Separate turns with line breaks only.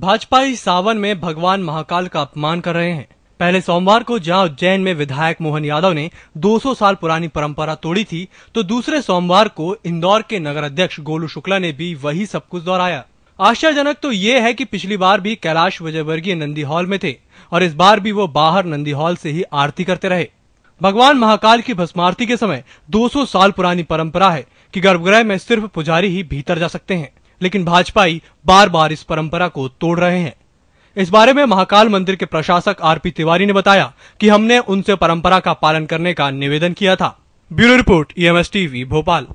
भाजपा इस सावन में भगवान महाकाल का अपमान कर रहे हैं पहले सोमवार को जहां उज्जैन में विधायक मोहन यादव ने 200 साल पुरानी परंपरा तोड़ी थी तो दूसरे सोमवार को इंदौर के नगर अध्यक्ष गोलू शुक्ला ने भी वही सब कुछ दोहराया आश्चर्यजनक तो ये है कि पिछली बार भी कैलाश विजयवर्गीय नंदी हॉल में थे और इस बार भी वो बाहर नंदी हॉल से ही आरती करते रहे भगवान महाकाल की भस्मारती के समय 200 साल पुरानी परंपरा है कि गर्भगृह में सिर्फ पुजारी ही भीतर जा सकते हैं लेकिन भाजपाई बार बार इस परंपरा को तोड़ रहे हैं इस बारे में महाकाल मंदिर के प्रशासक आरपी तिवारी ने बताया कि हमने उनसे परंपरा का पालन करने का निवेदन किया था bureau report EMS e TV Bhopal